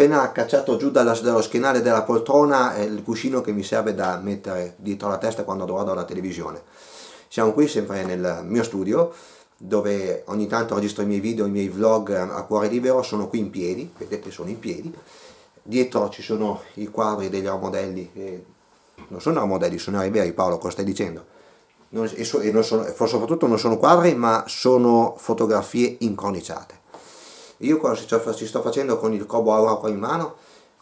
appena cacciato giù dalla, dallo schienale della poltrona è il cuscino che mi serve da mettere dietro la testa quando guardo la televisione. Siamo qui sempre nel mio studio dove ogni tanto registro i miei video, i miei vlog a cuore libero, sono qui in piedi, vedete sono in piedi, dietro ci sono i quadri degli armodelli, che non sono armodelli, sono i veri Paolo, cosa stai dicendo? Non, e, so, e non sono, soprattutto non sono quadri ma sono fotografie incorniciate io cosa ci sto facendo con il Cobo Aura qua in mano?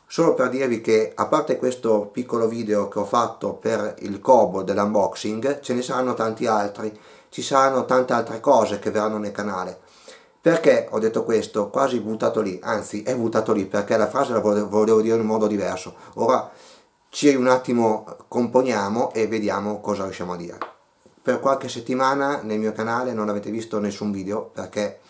Solo per dirvi che a parte questo piccolo video che ho fatto per il Cobo dell'unboxing, ce ne saranno tanti altri, ci saranno tante altre cose che verranno nel canale. Perché ho detto questo? Quasi buttato lì, anzi è buttato lì perché la frase la volevo dire in un modo diverso. Ora ci un attimo componiamo e vediamo cosa riusciamo a dire. Per qualche settimana nel mio canale non avete visto nessun video perché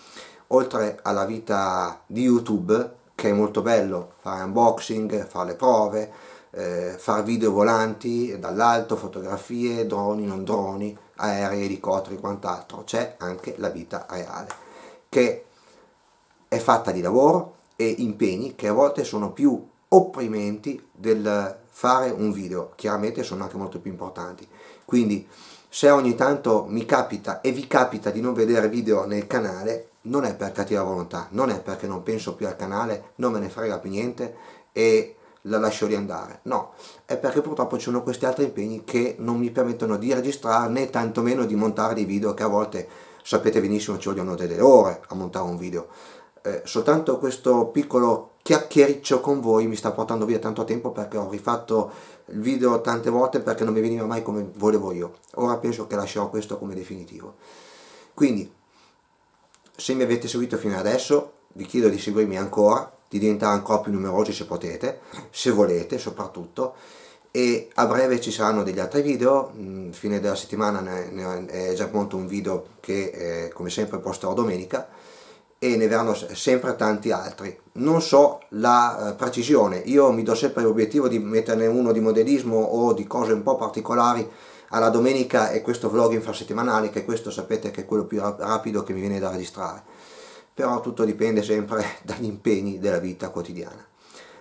oltre alla vita di YouTube, che è molto bello, fare unboxing, fare le prove, eh, fare video volanti dall'alto, fotografie, droni, non droni, aerei, elicotteri quant'altro, c'è anche la vita reale, che è fatta di lavoro e impegni che a volte sono più opprimenti del fare un video, chiaramente sono anche molto più importanti. Quindi se ogni tanto mi capita e vi capita di non vedere video nel canale, non è per cattiva volontà, non è perché non penso più al canale, non me ne frega più niente e la lascio riandare. No, è perché purtroppo ci sono questi altri impegni che non mi permettono di registrare né tantomeno di montare dei video che a volte sapete benissimo ci vogliono delle ore a montare un video. Eh, soltanto questo piccolo chiacchiericcio con voi mi sta portando via tanto tempo perché ho rifatto il video tante volte perché non mi veniva mai come volevo io. Ora penso che lascerò questo come definitivo. Quindi, se mi avete seguito fino adesso, vi chiedo di seguirmi ancora, di diventare ancora più numerosi se potete, se volete soprattutto. E a breve ci saranno degli altri video, mm, fine della settimana è già pronto un video che eh, come sempre posterò domenica e ne verranno sempre tanti altri. Non so la eh, precisione, io mi do sempre l'obiettivo di metterne uno di modellismo o di cose un po' particolari alla domenica e questo vlog infrasettimanale, che questo sapete che è quello più rapido che mi viene da registrare. Però tutto dipende sempre dagli impegni della vita quotidiana.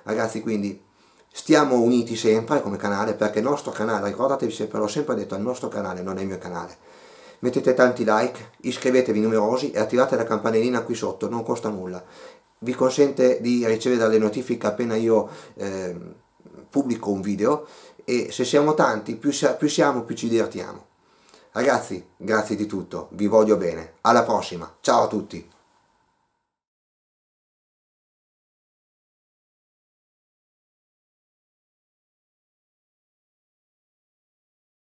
Ragazzi, quindi stiamo uniti sempre come canale, perché il nostro canale, ricordatevi sempre, l'ho sempre detto, il nostro canale non è il mio canale mettete tanti like, iscrivetevi numerosi e attivate la campanellina qui sotto, non costa nulla. Vi consente di ricevere dalle notifiche appena io eh, pubblico un video e se siamo tanti, più, più siamo, più ci divertiamo. Ragazzi, grazie di tutto, vi voglio bene, alla prossima, ciao a tutti!